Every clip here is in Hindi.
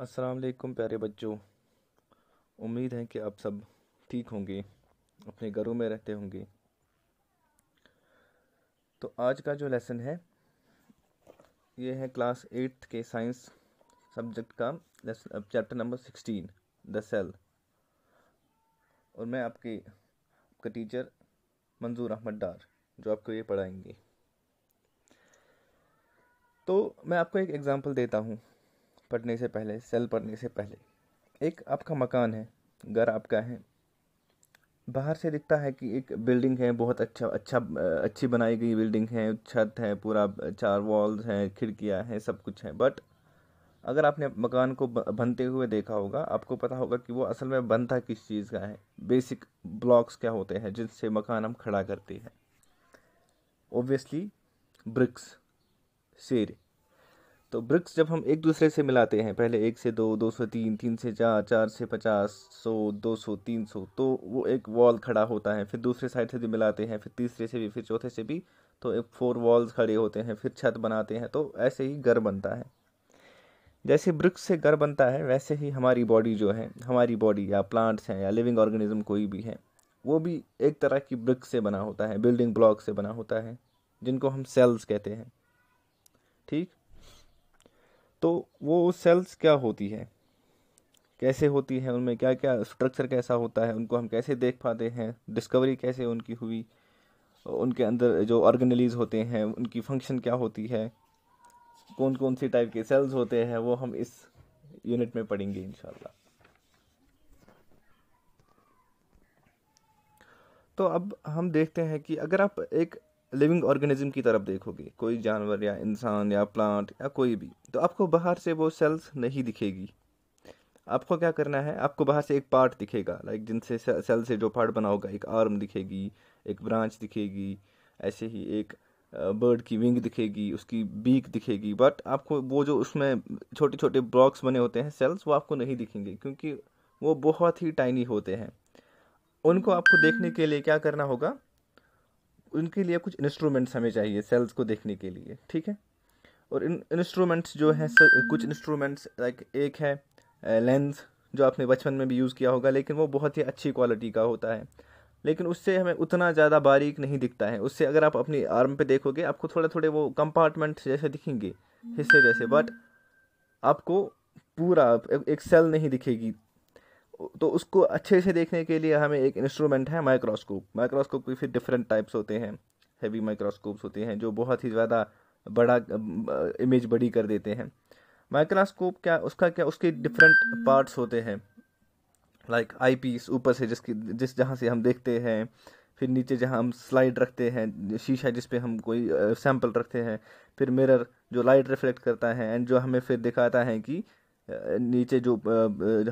अस्सलाम वालेकुम प्यारे बच्चों उम्मीद है कि आप सब ठीक होंगे अपने घरों में रहते होंगे तो आज का जो लेसन है ये है क्लास एट्थ के साइंस सब्जेक्ट का chapter number sixteen the cell और मैं आपके आपका टीचर मंजूर अहमद डार जो आपको ये पढ़ाएंगे तो मैं आपको एक एग्ज़ाम्पल देता हूँ पढ़ने से पहले सेल पढ़ने से पहले एक आपका मकान है घर आपका है बाहर से दिखता है कि एक बिल्डिंग है बहुत अच्छा अच्छा अच्छी बनाई गई बिल्डिंग है छत है पूरा चार वॉल्स हैं खिड़कियाँ हैं सब कुछ है बट अगर आपने मकान को बनते हुए देखा होगा आपको पता होगा कि वो असल में बनता किस चीज़ का है बेसिक ब्लॉक्स क्या होते हैं जिनसे मकान हम खड़ा करते हैं ओब्वियसली ब्रिक्स शेर तो ब्रिक्स जब हम एक दूसरे से मिलाते हैं पहले एक से दो दो से तीन तीन से चार चार से पचास सौ दो सौ तीन सौ तो वो एक वॉल खड़ा होता है फिर दूसरे साइड से भी मिलाते हैं फिर तीसरे से भी फिर चौथे से भी तो एक फोर वॉल्स खड़े होते हैं फिर छत बनाते हैं तो ऐसे ही घर बनता है जैसे ब्रिक्स से घर बनता है वैसे ही हमारी बॉडी जो है हमारी बॉडी या प्लांट्स हैं या लिविंग ऑर्गेनिज्म कोई भी है वो भी एक तरह की ब्रिक्स से बना होता है बिल्डिंग ब्लॉक से बना होता है जिनको हम सेल्स कहते हैं ठीक तो वो सेल्स क्या होती है कैसे होती है उनमें क्या क्या स्ट्रक्चर कैसा होता है उनको हम कैसे देख पाते हैं डिस्कवरी कैसे उनकी हुई उनके अंदर जो ऑर्गेनलीज होते हैं उनकी फंक्शन क्या होती है कौन कौन सी टाइप के सेल्स होते हैं वो हम इस यूनिट में पढ़ेंगे इन तो अब हम देखते हैं कि अगर आप एक लिविंग ऑर्गेनिज्म की तरफ देखोगे कोई जानवर या इंसान या प्लांट या कोई भी तो आपको बाहर से वो सेल्स नहीं दिखेगी आपको क्या करना है आपको बाहर से एक पार्ट दिखेगा लाइक जिनसे सेल से जो पार्ट बना होगा एक आर्म दिखेगी एक ब्रांच दिखेगी ऐसे ही एक बर्ड की विंग दिखेगी उसकी बीक दिखेगी बट आपको वो जो उसमें छोटे छोटे ब्लॉक्स बने होते हैं सेल्स वो आपको नहीं दिखेंगे क्योंकि वो बहुत ही टाइनी होते हैं उनको आपको देखने के लिए क्या करना होगा उनके लिए कुछ इंस्ट्रूमेंट्स हमें चाहिए सेल्स को देखने के लिए ठीक है और इन इंस्ट्रूमेंट्स जो हैं कुछ इंस्ट्रूमेंट्स लाइक एक है लेंस जो आपने बचपन में भी यूज़ किया होगा लेकिन वो बहुत ही अच्छी क्वालिटी का होता है लेकिन उससे हमें उतना ज़्यादा बारीक नहीं दिखता है उससे अगर आप अपनी आर्म पे देखोगे आपको थोड़े थोड़े वो कंपार्टमेंट जैसे दिखेंगे हिस्से जैसे बट आपको पूरा एक सेल नहीं दिखेगी तो उसको अच्छे से देखने के लिए हमें एक इंस्ट्रूमेंट है माइक्रोस्कोप माइक्रोस्कोप भी फिर डिफरेंट टाइप्स होते हैं हैवी माइक्रोस्कोप्स होते हैं जो बहुत ही ज़्यादा बड़ा इमेज बड़ी कर देते हैं माइक्रोस्कोप क्या उसका क्या उसके डिफरेंट पार्ट्स होते हैं लाइक आई पीस ऊपर से जिसकी जिस जहाँ से हम देखते हैं फिर नीचे जहाँ हम स्लाइड रखते हैं शीशा जिस पे हम कोई सैंपल रखते हैं फिर मिरर जो लाइट रिफ्लेक्ट करता है एंड जो हमें फिर दिखाता है कि नीचे जो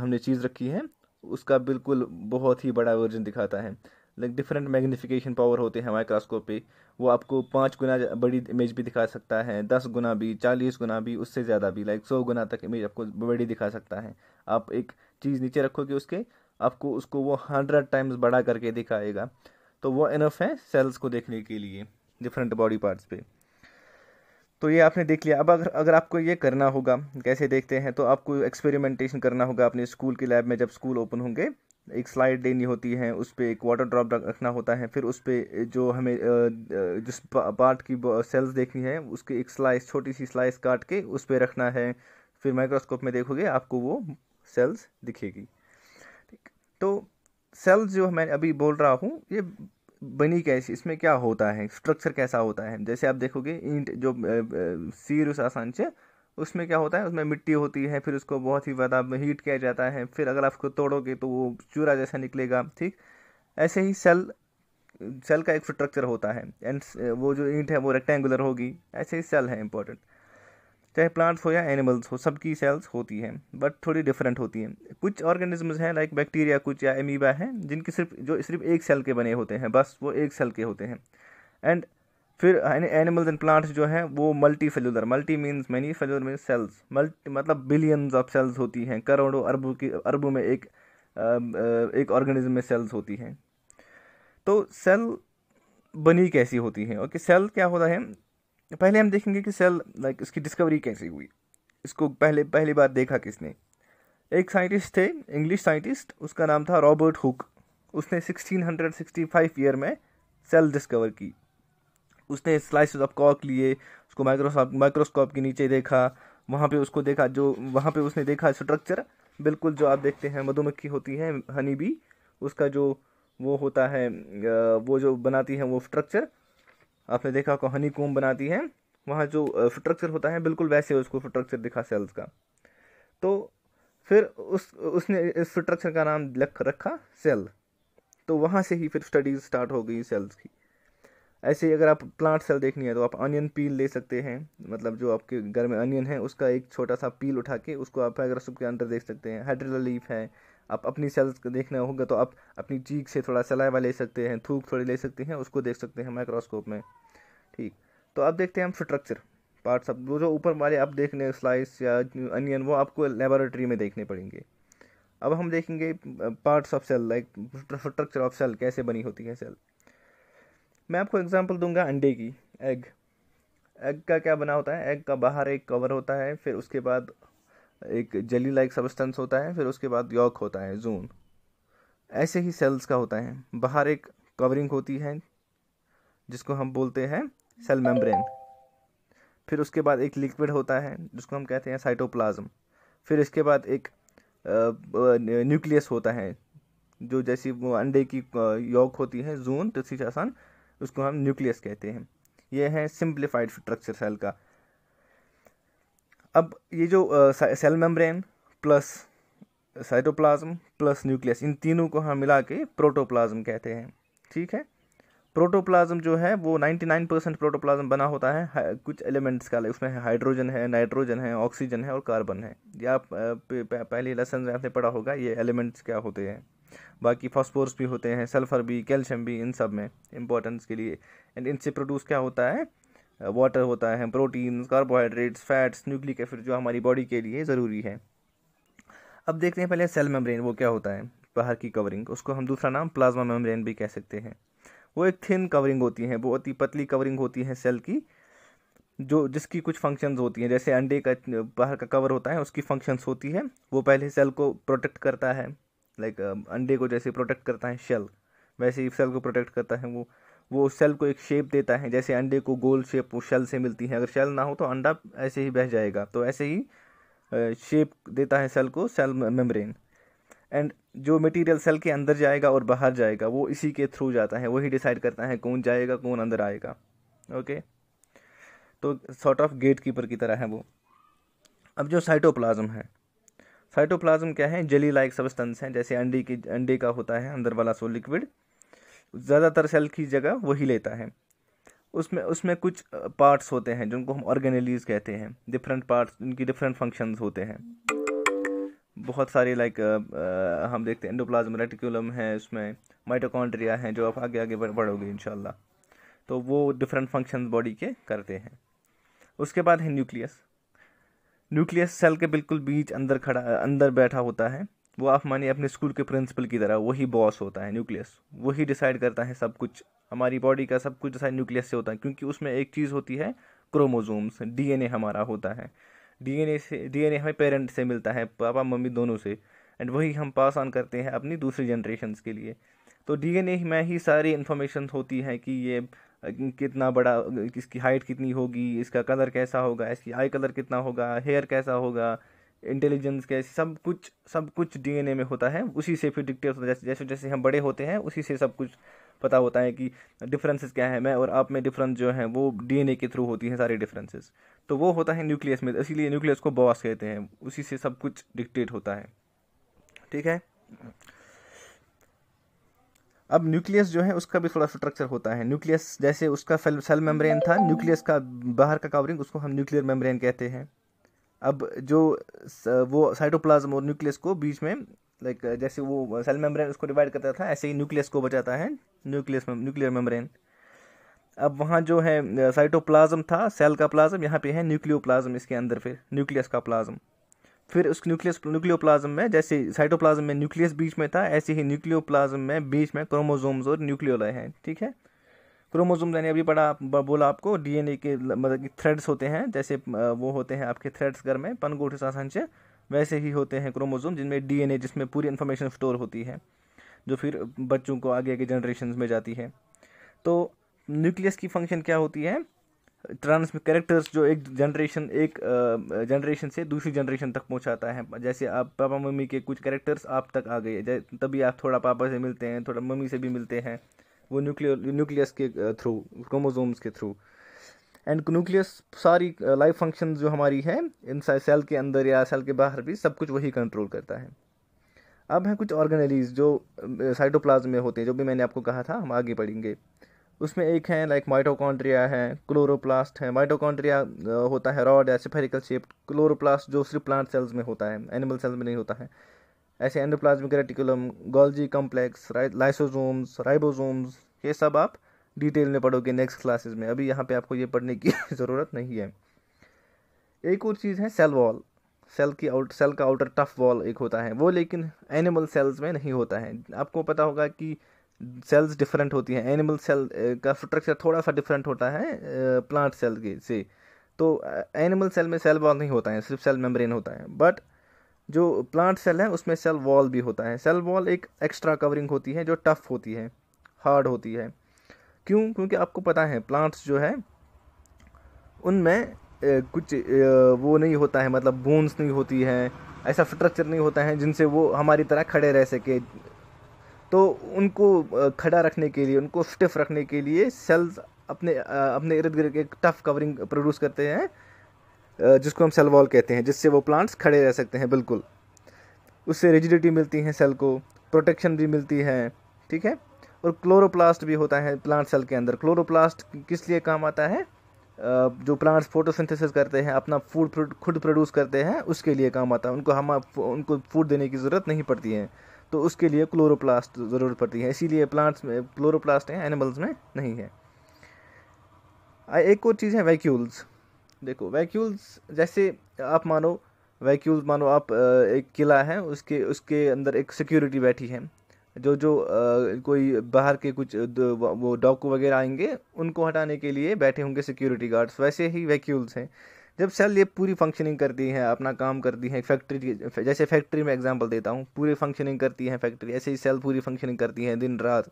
हमने चीज़ रखी है उसका बिल्कुल बहुत ही बड़ा वर्जन दिखाता है लाइक डिफरेंट मैग्नीफिकेशन पावर होते हैं हमारे पे वो आपको पाँच गुना बड़ी इमेज भी दिखा सकता है दस गुना भी चालीस गुना भी उससे ज़्यादा भी लाइक सौ गुना तक इमेज आपको बड़ी दिखा सकता है आप एक चीज़ नीचे रखोगे उसके आपको उसको वो हंड्रेड टाइम्स बड़ा करके दिखाएगा तो वो इनफ है सेल्स को देखने के लिए डिफरेंट बॉडी पार्ट्स पे तो ये आपने देख लिया अब अगर अगर आपको ये करना होगा कैसे देखते हैं तो आपको एक्सपेरिमेंटेशन करना होगा अपने स्कूल के लैब में जब स्कूल ओपन होंगे एक स्लाइड देनी होती है उस पर एक वाटर ड्रॉप रखना होता है फिर उस पर जो हमें जिस पार्ट की सेल्स देखनी है उसकी एक स्लाइस छोटी सी स्लाइस काट के उस पर रखना है फिर माइक्रोस्कोप में देखोगे आपको वो सेल्स दिखेगी ठीक तो सेल्स जो मैं अभी बोल रहा हूँ ये बनी कैसी इसमें क्या होता है स्ट्रक्चर कैसा होता है जैसे आप देखोगे ईंट जो सीरूस आसान से उसमें क्या होता है उसमें मिट्टी होती है फिर उसको बहुत ही ज़्यादा हीट किया जाता है फिर अगर आप उसको तोड़ोगे तो वो चूरा जैसा निकलेगा ठीक ऐसे ही सेल सेल का एक स्ट्रक्चर होता है एंड वो जो ईंट है वो रेक्टेंगुलर होगी ऐसे ही सेल है इंपॉर्टेंट चाहे प्लांट्स हो या एनिमल्स हो सबकी सेल्स होती हैं बट थोड़ी डिफरेंट होती हैं कुछ ऑर्गेनिजम्स हैं लाइक बैक्टीरिया कुछ या एमीबा हैं जिनकी सिर्फ जो सिर्फ एक सेल के बने होते हैं बस वो एक सेल के होते हैं एंड फिर एनिमल्स एंड प्लांट्स जो हैं वो multi cellular multi means many cellular mean cells multi मतलब बिलियंस ऑफ सेल्स होती हैं करोड़ों अरबों की अरबों में एक एक ऑर्गेनिज्म में सेल्स होती हैं तो सेल बनी कैसी होती हैं ओके सेल क्या होता है पहले हम देखेंगे कि सेल लाइक इसकी डिस्कवरी कैसे हुई इसको पहले पहली बार देखा किसने एक साइंटिस्ट थे इंग्लिश साइंटिस्ट उसका नाम था रॉबर्ट हुक उसने 1665 ईयर में सेल डिस्कवर की उसने स्लाइस ऑफ कॉक लिए उसको माइक्रोसॉफ्ट माइक्रोस्कोप के नीचे देखा वहाँ पे उसको देखा जो वहाँ पे उसने देखा स्ट्रक्चर बिल्कुल जो आप देखते हैं मधुमक्खी होती है हनी भी उसका जो वो होता है वो जो बनाती है वो स्ट्रक्चर आपने देखा को हनी कोम बनाती है वहाँ जो स्ट्रक्चर होता है बिल्कुल वैसे उसको स्ट्रक्चर दिखा सेल्स का तो फिर उस उसने इस स्ट्रक्चर का नाम लख रखा सेल तो वहाँ से ही फिर स्टडीज स्टार्ट हो गई सेल्स की ऐसे ही अगर आप प्लांट सेल देखनी है तो आप अनियन पील ले सकते हैं मतलब जो आपके घर में अनियन है उसका एक छोटा सा पील उठा के उसको आप अगर के अंदर देख सकते हैं हाइड्रिला लीफ है आप अपनी सेल्स को देखना होगा तो आप अपनी चीक से थोड़ा सलाइवा ले सकते हैं थूक थोड़ी ले सकते हैं उसको देख सकते हैं माइक्रोस्कोप में ठीक तो अब देखते हैं हम स्ट्रक्चर पार्ट्स अब वो जो ऊपर वाले आप देखने स्लाइस या अनियन वो आपको लेबोरेटरी में देखने पड़ेंगे अब हम देखेंगे parts of cell like structure of cell कैसे बनी होती है सेल मैं आपको एग्जांपल दूंगा अंडे की एग एग का क्या बना होता है एग का बाहर एक कवर होता है फिर उसके बाद एक जली लाइक सबस्टेंस होता है फिर उसके बाद यॉक होता है जून ऐसे ही सेल्स का होता है बाहर एक कवरिंग होती है जिसको हम बोलते हैं सेल मेम्ब्रेन फिर उसके बाद एक लिक्विड होता है जिसको हम कहते हैं साइटोप्लाज्म फिर इसके बाद एक न्यूक्लियस होता है जो जैसी वो अंडे की योग होती है जून तो तीसरी आसान उसको हम न्यूक्लियस कहते हैं ये है सिंप्लीफाइड स्ट्रक्चर सेल का अब ये जो cell membrane plus cytoplasm plus nucleus इन तीनों को हम मिला के प्रोटोप्लाज्म कहते हैं ठीक है प्रोटोप्लाज्म जो है वो 99 परसेंट प्रोटोप्लाज्म बना होता है कुछ एलिमेंट्स का उसमें हाइड्रोजन है नाइट्रोजन है ऑक्सीजन है और कार्बन है या आप पहले लेसन में आपने पढ़ा होगा ये एलिमेंट्स क्या होते हैं बाकी फॉस्फोर्स भी होते हैं सल्फर भी कैल्शियम भी इन सब में इंपॉर्टेंस के लिए एंड इनसे प्रोड्यूस क्या होता है वाटर होता है proteins carbohydrates fats nucleic acid जो हमारी बॉडी के लिए ज़रूरी है अब देखते हैं पहले सेल मेम्ब्रेन वो क्या होता है बाहर की कवरिंग उसको हम दूसरा नाम प्लाज्मा मेम्ब्रेन भी कह सकते हैं वो एक थिन कवरिंग होती हैं बहुत ही पतली कवरिंग होती है सेल की जो जिसकी कुछ फंक्शंस होती हैं जैसे अंडे का बाहर का कवर होता है उसकी फंक्शंस होती है वो पहले सेल को प्रोटेक्ट करता है लाइक अंडे को जैसे प्रोटेक्ट करता है शेल वैसे ही सेल को प्रोटेक्ट करता है वो वो सेल को एक शेप देता है जैसे अंडे को गोल शेप वो शेल से मिलती है अगर शेल ना हो तो अंडा ऐसे ही बह जाएगा तो ऐसे ही शेप देता है सेल को सेल मेम्ब्रेन एंड जो मटेरियल सेल के अंदर जाएगा और बाहर जाएगा वो इसी के थ्रू जाता है वही डिसाइड करता है कौन जाएगा कौन अंदर आएगा ओके तो सॉर्ट ऑफ गेट कीपर की तरह है वो अब जो साइटोप्लाज्म है साइटोप्लाज्म क्या है जली लाइक सब्सटेंस हैं जैसे अंडे की अंडे का होता है अंदर वाला सो लिक्विड ज़्यादातर सेल की जगह वही लेता है उसमें उसमें कुछ पार्ट्स uh, होते हैं जिनको हम ऑर्गेनलीज कहते हैं डिफरेंट पार्ट्स उनकी डिफरेंट फंक्शंस होते हैं बहुत सारे लाइक uh, uh, हम देखते हैं एंडोप्लाज्म रेटिकुलम है उसमें माइटोकॉन्ड्रिया हैं जो आप आगे आगे बढ़ोगे इन तो वो डिफरेंट फंक्शन बॉडी के करते हैं उसके बाद है न्यूक्लियस न्यूक्लियस सेल के बिल्कुल बीच अंदर खड़ा अंदर बैठा होता है वो आप मानिए अपने स्कूल के प्रिंसिपल की तरह वही बॉस होता है न्यूक्लियस वही डिसाइड करता है सब कुछ हमारी बॉडी का सब कुछ डिसाइड न्यूक्लियस से होता है क्योंकि उसमें एक चीज़ होती है क्रोमोजोम्स डीएनए हमारा होता है डीएनए से डीएनए हमें पेरेंट से मिलता है पापा मम्मी दोनों से एंड वही हम पास ऑन करते हैं अपनी दूसरी जनरेशन के लिए तो डीएनए में ही सारी इन्फॉर्मेशन होती है कि ये कितना बड़ा इसकी हाइट कितनी होगी इसका कलर कैसा होगा इसकी आई कलर कितना होगा हेयर कैसा होगा इंटेलिजेंस कैसी सब कुछ सब कुछ डीएनए में होता है उसी से फिर डिक्टेट होता है जैसे जैसे हम बड़े होते हैं उसी से सब कुछ पता होता है कि डिफरेंसेस क्या है मैं और आप में डिफरेंस जो है वो डीएनए के थ्रू होती है सारे डिफरेंसेस तो वो होता है न्यूक्लियस में इसीलिए न्यूक्लियस को बॉस कहते हैं उसी से सब कुछ डिक्टेट होता है ठीक है अब न्यूक्लियस जो है उसका भी थोड़ा स्ट्रक्चर होता है न्यूक्लियस जैसे उसका सेल मेम्ब्रेन था न्यूक्लियस का बाहर का कवरिंग उसको हम न्यूक्लियर मेम्ब्रेन कहते हैं अब जो वो साइटोप्लाज्म और न्यूक्लियस को बीच में लाइक uh, जैसे वो सेल मेम्ब्रेन उसको डिवाइड करता था ऐसे ही न्यूक्लियस को बचाता है न्यूक्लियस न्यूक्लियर मेम्ब्रेन अब वहाँ जो है साइटोप्लाज्म uh, था सेल का प्लाज्म यहाँ पे है न्यूक्लियोप्लाज्म इसके अंदर फिर न्यूक्लियस का प्लाज्म फिर उस न्यूक्लियस न्यूक्लियोप्लाज्म में जैसे साइटोप्लाज्म में न्यूक्लियस बीच में था ऐसे ही न्यूक्लियोप्लाज्म में बीच में क्रोमोजोम्स और न्यूक्लियोलय हैं ठीक है क्रोमोजोम यानी अभी पढ़ा बोला आपको डीएनए के मतलब थ्रेड्स होते हैं जैसे uh, वो होते हैं आपके थ्रेड्स घर में पनगोठ संचय वैसे ही होते हैं क्रोमोजोम जिनमें डीएनए जिसमें पूरी इन्फॉर्मेशन स्टोर होती है जो फिर बच्चों को आगे आगे जनरेशन में जाती है तो न्यूक्लियस की फंक्शन क्या होती है ट्रांस कैरेक्टर्स जो एक जनरेशन एक जनरेशन से दूसरी जनरेशन तक पहुंचाता है जैसे आप पापा मम्मी के कुछ कैरेक्टर्स आप तक आ गए तभी आप थोड़ा पापा से मिलते हैं थोड़ा मम्मी से भी मिलते हैं वो न्यूक्लियर न्यूक्लियस के थ्रू क्रोमोजोम्स के थ्रू एंड न्यूक्लियस सारी लाइफ uh, फंक्शन जो हमारी है इन सेल के अंदर या सेल के बाहर भी सब कुछ वही कंट्रोल करता है अब हैं कुछ ऑर्गेनलीज जो साइटोप्लाज्म uh, में होते हैं जो भी मैंने आपको कहा था हम आगे पढ़ेंगे उसमें एक है लाइक माइटोकॉन्ड्रिया है क्लोरोप्लास्ट है माइटोकॉन्ड्रिया होता है रॉड या सिफेरिकल शेप्ड क्लोरोप्लास्ट जो सिर्फ प्लांट सेल्स में होता है एनिमल सेल्स में नहीं होता है ऐसे endoplasmic reticulum Golgi complex lysosomes ribosomes ये सब आप डिटेल में पढ़ोगे नेक्स्ट क्लासेस में अभी यहाँ पे आपको ये पढ़ने की ज़रूरत नहीं है एक और चीज़ है सेल वॉल सेल की आउट सेल का आउटर टफ वॉल एक होता है वो लेकिन एनिमल सेल्स में नहीं होता है आपको पता होगा कि सेल्स डिफरेंट होती हैं एनिमल सेल का स्ट्रक्चर थोड़ा सा डिफरेंट होता है प्लांट सेल के से तो एनिमल सेल में सेल वॉल नहीं होता है सिर्फ सेल मेम्ब्रेन होता है बट जो प्लांट सेल है उसमें सेल वॉल भी होता है सेल वॉल एक एक्स्ट्रा कवरिंग होती है जो टफ होती है हार्ड होती है क्यों क्योंकि आपको पता है प्लांट्स जो है उनमें कुछ वो नहीं होता है मतलब बोन्स नहीं होती है ऐसा स्ट्रक्चर नहीं होता है जिनसे वो हमारी तरह खड़े रह सके तो उनको खड़ा रखने के लिए उनको स्टिफ रखने के लिए सेल्स अपने अपने इर्द गिर्द एक टफ कवरिंग प्रोड्यूस करते हैं जिसको हम सेल वॉल कहते हैं जिससे वो प्लांट्स खड़े रह सकते हैं बिल्कुल उससे रिजिडिटी मिलती है सेल को प्रोटेक्शन भी मिलती है ठीक है और क्लोरोप्लास्ट भी होता है प्लांट सेल के अंदर क्लोरोप्लास्ट किस लिए काम आता है जो प्लांट्स फोटोसिंथेसिस करते हैं अपना फूड खुद प्रोड्यूस करते हैं उसके लिए काम आता है उनको हम उनको फूड देने की ज़रूरत नहीं पड़ती है तो उसके लिए क्लोरोप्लास्ट ज़रूरत पड़ती है इसीलिए प्लांट्स में क्लोरोप्लास्ट हैं एनिमल्स में नहीं है एक और चीज़ है वैक्यूल्स देखो वैक्यूल्स जैसे आप मानो वैक्यूल्स मानो आप एक किला है उसके उसके अंदर एक सिक्योरिटी बैठी है जो जो आ, कोई बाहर के कुछ वो डॉकू वगैरह आएंगे उनको हटाने के लिए बैठे होंगे सिक्योरिटी गार्ड्स वैसे ही वैक्यूल्स हैं जब सेल ये पूरी फंक्शनिंग करती है अपना काम करती है फैक्ट्री जैसे फैक्ट्री में एग्जांपल देता हूँ पूरी फंक्शनिंग करती है फैक्ट्री ऐसे ही सेल पूरी फंक्शनिंग करती है दिन रात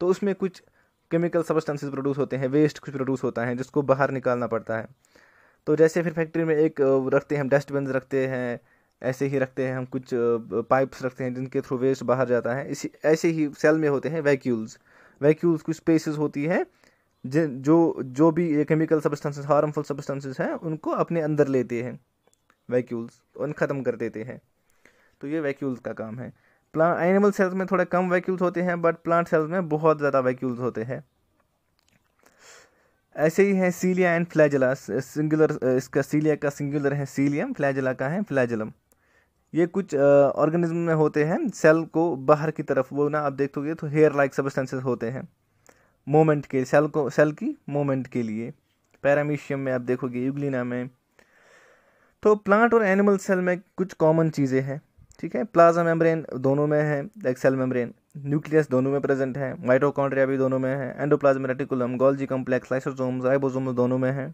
तो उसमें कुछ केमिकल सब्सटेंसेस प्रोड्यूस होते हैं वेस्ट कुछ प्रोड्यूस होता है जिसको बाहर निकालना पड़ता है तो जैसे फिर फैक्ट्री में एक रखते हैं डस्टबिन रखते हैं ऐसे ही रखते हैं हम कुछ पाइप्स रखते हैं जिनके थ्रू वेस्ट बाहर जाता है इसी ऐसे ही सेल में होते हैं वैक्यूल्स वैक्यूल्स कुछ स्पेसेस होती जिन जो जो भी ये केमिकल सब्सटेंसेस हार्मफुल सब्सटेंसेस हैं उनको अपने अंदर लेते हैं वैक्यूल्स उन ख़त्म कर देते हैं तो ये वैक्यूल्स का काम है प्लांट एनिमल सेल्स में थोड़े कम वैक्यूल्स होते हैं बट प्लांट सेल्स में बहुत ज़्यादा वैक्यूल्स होते हैं ऐसे ही है सीलिया एंड फ्लैजला सिंगुलर इसका सीलिया का सिंगुलर है सीलियम फ्लैजला का है फ्लैजलम ये कुछ ऑर्गेनिज्म में होते हैं सेल को बाहर की तरफ वो ना आप देखोगे तो हेयर लाइक सबस्टेंसेज होते हैं मोमेंट के सेल को सेल की मोमेंट के लिए पैरामीशियम में आप देखोगे यूग्लिना में तो प्लांट और एनिमल सेल में कुछ कॉमन चीज़ें हैं ठीक है प्लाज्मा मेम्ब्रेन दोनों में है एक्सेल सेल मेम्ब्रेन न्यूक्लियस दोनों में प्रेजेंट है माइटोकॉन्ड्रिया भी दोनों में है endoplasma reticulum Golgi complex lysosomes ribosome दोनों में है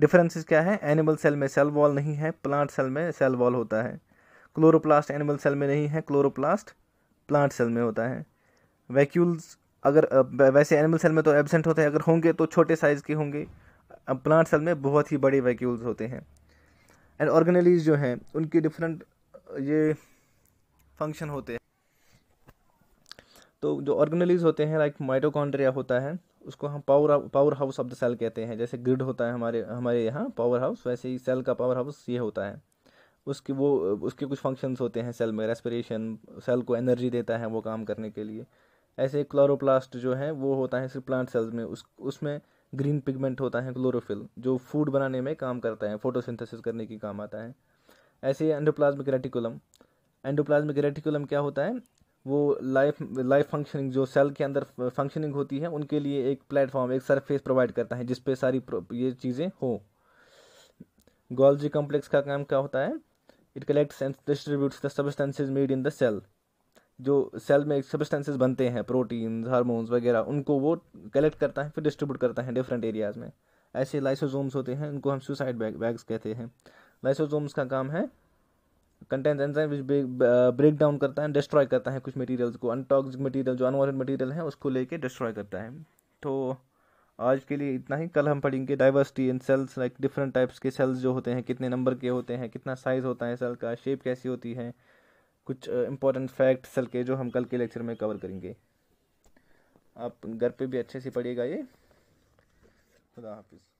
डिफरेंसेस क्या है एनिमल सेल में सेल वॉल नहीं है प्लांट सेल में सेल वॉल होता है क्लोरोप्लास्ट एनिमल सेल में नहीं है क्लोरोप्लास्ट प्लांट सेल में होता है वैक्यूल्स अगर वैसे एनिमल सेल में तो एबसेंट होते हैं अगर होंगे तो छोटे साइज़ के होंगे अब प्लांट सेल में बहुत ही बड़े वैक्यूल्स होते हैं एंड ऑर्गेनलीज जो हैं उनके डिफरेंट ये फंक्शन होते हैं तो जो ऑर्गेनलीज होते हैं लाइक माइटोकॉन्ड्रिया होता है उसको हम power power house of the cell कहते हैं जैसे ग्रिड होता है हमारे हमारे यहाँ पावर हाउस वैसे ही सेल का पावर हाउस ये होता है उसके वो उसके कुछ फंक्शंस होते हैं सेल में रेस्पिरेशन सेल को एनर्जी देता है वो काम करने के लिए ऐसे क्लोरोप्लास्ट जो है वो होता है सिर्फ प्लांट सेल्स में उस उसमें ग्रीन पिगमेंट होता है क्लोरोफिल जो फूड बनाने में काम करता है फोटोसिंथेसिस करने की काम आता है ऐसे एंडोप्लाज्मिक रेटिकुलम एंडोप्लाज्मिक रेटिकुलम क्या होता है वो लाइफ लाइफ फंक्शनिंग जो सेल के अंदर फंक्शनिंग होती है उनके लिए एक प्लेटफॉर्म एक सरफेस प्रोवाइड करता है जिसपे सारी ये चीज़ें हो गोल्जी कॉम्प्लेक्स का काम क्या होता है it collects and distributes the substances made in the cell जो सेल में सब्सटेंसेज बनते हैं प्रोटीन्स हारमोन्स वगैरह उनको वो कलेक्ट करता है फिर डिस्ट्रीब्यूट करता है डिफरेंट एरियाज़ में ऐसे लाइसोजोम्स होते हैं उनको हम सुसाइड बैग बैग्स कहते हैं लाइसोजोम्स का काम है content enzyme which break down करता है डिस्ट्रॉय करता है कुछ मटेरियल्स को अनटॉक्सिक मटेरियल जो अनवॉन्टेड मटेरियल है उसको लेके डिस्ट्रॉय करता है तो आज के लिए इतना ही कल हम पढ़ेंगे diversity in cells like different types के सेल्स जो होते हैं कितने नंबर के होते हैं कितना साइज़ होता है सेल का शेप कैसी होती है कुछ इंपॉर्टेंट फैक्ट सेल के जो हम कल के लेक्चर में कवर करेंगे आप घर पे भी अच्छे से पढ़िएगा ये खुदा हाफिज़